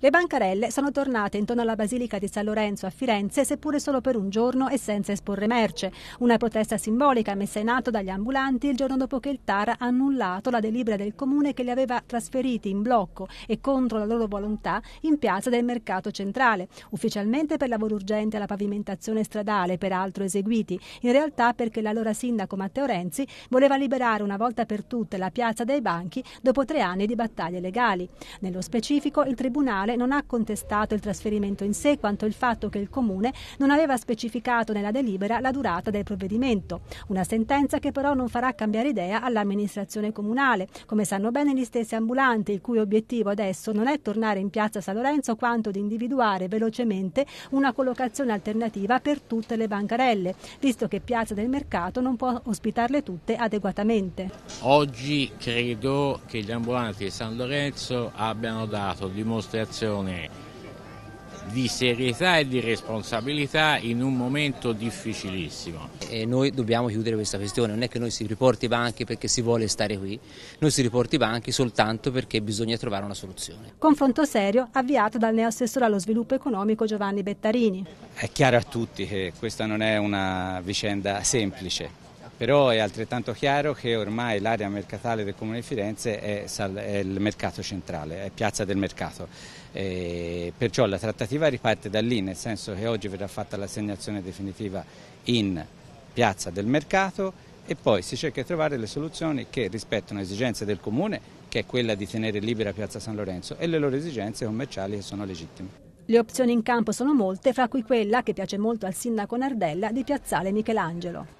Le bancarelle sono tornate intorno alla Basilica di San Lorenzo a Firenze, seppure solo per un giorno e senza esporre merce. Una protesta simbolica messa in atto dagli ambulanti il giorno dopo che il TAR ha annullato la delibera del comune che li aveva trasferiti in blocco e contro la loro volontà in piazza del mercato centrale, ufficialmente per lavoro urgente alla pavimentazione stradale, peraltro eseguiti, in realtà perché l'allora sindaco Matteo Renzi voleva liberare una volta per tutte la piazza dei banchi dopo tre anni di battaglie legali. Nello specifico il Tribunale Comunale non ha contestato il trasferimento in sé quanto il fatto che il Comune non aveva specificato nella delibera la durata del provvedimento. Una sentenza che però non farà cambiare idea all'amministrazione comunale, come sanno bene gli stessi ambulanti, il cui obiettivo adesso non è tornare in piazza San Lorenzo quanto di individuare velocemente una collocazione alternativa per tutte le bancarelle, visto che Piazza del Mercato non può ospitarle tutte adeguatamente. Oggi credo che gli ambulanti di San Lorenzo abbiano dato dimostrazione dimostrazione di serietà e di responsabilità in un momento difficilissimo. E noi dobbiamo chiudere questa questione, non è che noi si riporti i banchi perché si vuole stare qui, noi si riporti i banchi soltanto perché bisogna trovare una soluzione. Confronto serio avviato dal neoassessore allo sviluppo economico Giovanni Bettarini. È chiaro a tutti che questa non è una vicenda semplice però è altrettanto chiaro che ormai l'area mercatale del Comune di Firenze è, il mercato centrale, è piazza del mercato. E perciò la trattativa riparte da lì, nel senso che oggi verrà fatta l'assegnazione definitiva in piazza del mercato e poi si cerca di trovare le soluzioni che rispettano le esigenze del Comune, che è quella di tenere libera piazza San Lorenzo, e le loro esigenze commerciali che sono legittime. Le opzioni in campo sono molte, fra cui quella, che piace molto al sindaco Nardella, di piazzale Michelangelo.